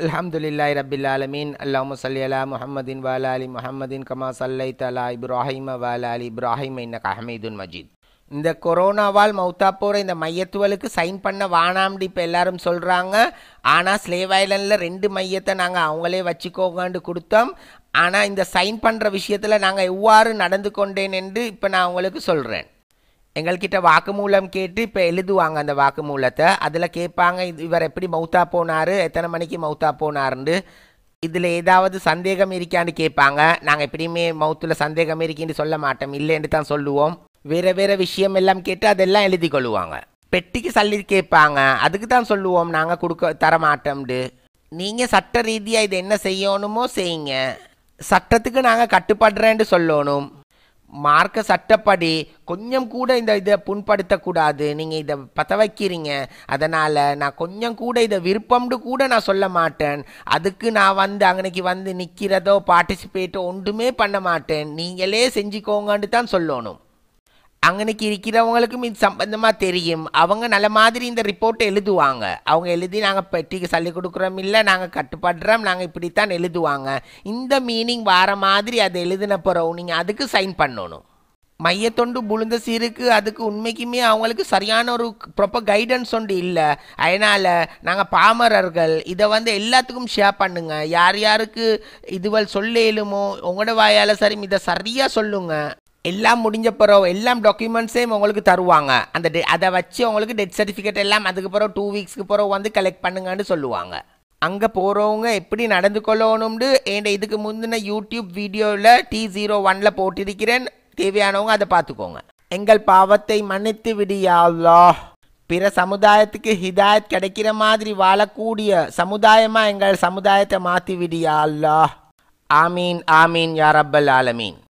அல்ஹம்துலில்லாய் ரபில் ஆலமீன் அல்லாமு சல்லி அலா முஹம்மதின் வாலா அலி முஹம்மதின் கமா சல்லை தலா இப்ராஹிம் வாலா அலி இப்ராஹிம் இன்னக் அஹமீதுன் மஜீத் இந்த கொரோனாவால் மௌத்தா போகிற இந்த மையத்துவலுக்கு சைன் பண்ண வானாம்டி இப்போ எல்லாரும் சொல்கிறாங்க ஆனால் ஸ்லேவ் ஐலண்டில் ரெண்டு மையத்தை நாங்கள் அவங்களே வச்சுக்கோங்கன்னு கொடுத்தோம் ஆனால் இந்த சைன் பண்ணுற விஷயத்தில் நாங்கள் எவ்வாறு நடந்து கொண்டேன் என்று இப்போ நான் உங்களுக்கு சொல்கிறேன் எங்கள்கிட்ட வாக்குமூலம் கேட்டு இப்போ எழுதுவாங்க அந்த வாக்குமூலத்தை அதில் கேட்பாங்க இவர் எப்படி மௌத்தா போனார் எத்தனை மணிக்கு மௌத்தா போனாருன்னு இதில் ஏதாவது சந்தேகம் இருக்கான்னு கேட்பாங்க நாங்கள் எப்படியுமே மௌத்தில் சந்தேகம் இருக்கின்னு சொல்ல மாட்டோம் இல்லைன்னு தான் சொல்லுவோம் வேறு வேறு விஷயம் எல்லாம் கேட்டு அதெல்லாம் எழுதி கொள்ளுவாங்க பெட்டிக்கு சல்லி கேட்பாங்க அதுக்கு தான் சொல்லுவோம் நாங்கள் கொடுக்க தர மாட்டோம்டு நீங்கள் சட்ட ரீதியாக இது என்ன செய்யணுமோ செய்யுங்க சட்டத்துக்கு நாங்கள் கட்டுப்படுறேன்னு சொல்லணும் மார்க்க சட்டப்படி கொஞ்சம் கூட இந்த இதை புண்படுத்தக்கூடாது நீங்கள் இதை பற்ற வைக்கிறீங்க அதனால் நான் கொஞ்சம் கூட இதை விருப்பம்னு கூட நான் சொல்ல மாட்டேன் அதுக்கு நான் வந்து அங்கனைக்கு வந்து நிற்கிறதோ பார்ட்டிசிபேட்டோ ஒன்றுமே பண்ண மாட்டேன் நீங்களே செஞ்சுக்கோங்கன்னு தான் சொல்லணும் அங்கனைக்கு இருக்கிறவங்களுக்கும் இது சம்பந்தமாக தெரியும் அவங்க நல்ல மாதிரி இந்த ரிப்போர்ட்டை எழுதுவாங்க அவங்க எழுதி நாங்கள் பெட்டிக்கு சொல்லி கொடுக்குறோம் இல்லை நாங்கள் கட்டுப்படுறோம் நாங்கள் இப்படித்தான் எழுதுவாங்க இந்த மீனிங் வர மாதிரி அதை எழுதின போகிறோம் நீங்கள் அதுக்கு சைன் பண்ணணும் மையத்தொண்டு புழுந்த சீருக்கு அதுக்கு உண்மைக்குமே அவங்களுக்கு சரியான ஒரு ப்ராப்பர் கைடன்ஸ் ஒன்று இல்லை அதனால் நாங்கள் பாமரர்கள் இதை வந்து எல்லாத்துக்கும் ஷேர் பண்ணுங்கள் யார் யாருக்கு இதுவள் சொல்ல உங்களோட வாயால் சரி இதை சரியாக சொல்லுங்கள் எல்லாம் முடிஞ்ச பிறகு எல்லாம் டாக்குமெண்ட்ஸையும் உங்களுக்கு தருவாங்க அந்த டெ அதை வச்சு உங்களுக்கு டெத் சர்டிஃபிகேட் எல்லாம் அதுக்கு பிறகு டூ வீக்ஸ்க்கு பிறகு வந்து கலெக்ட் பண்ணுங்கன்னு சொல்லுவாங்க அங்கே போகிறவங்க எப்படி நடந்து கொள்ளணும்னு என் இதுக்கு முந்தின யூடியூப் வீடியோவில் டி ஜீரோ ஒனில் போட்டிருக்கிறேன் தேவையானவங்க அதை பார்த்துக்கோங்க எங்கள் பாவத்தை மன்னித்து விடியாதா பிற சமுதாயத்துக்கு ஹிதாயத் கிடைக்கிற மாதிரி வாழக்கூடிய சமுதாயமாக எங்கள் சமுதாயத்தை மாற்றி விடியாதா ஆமீன் ஆமீன் யாரப்பல் ஆலமீன்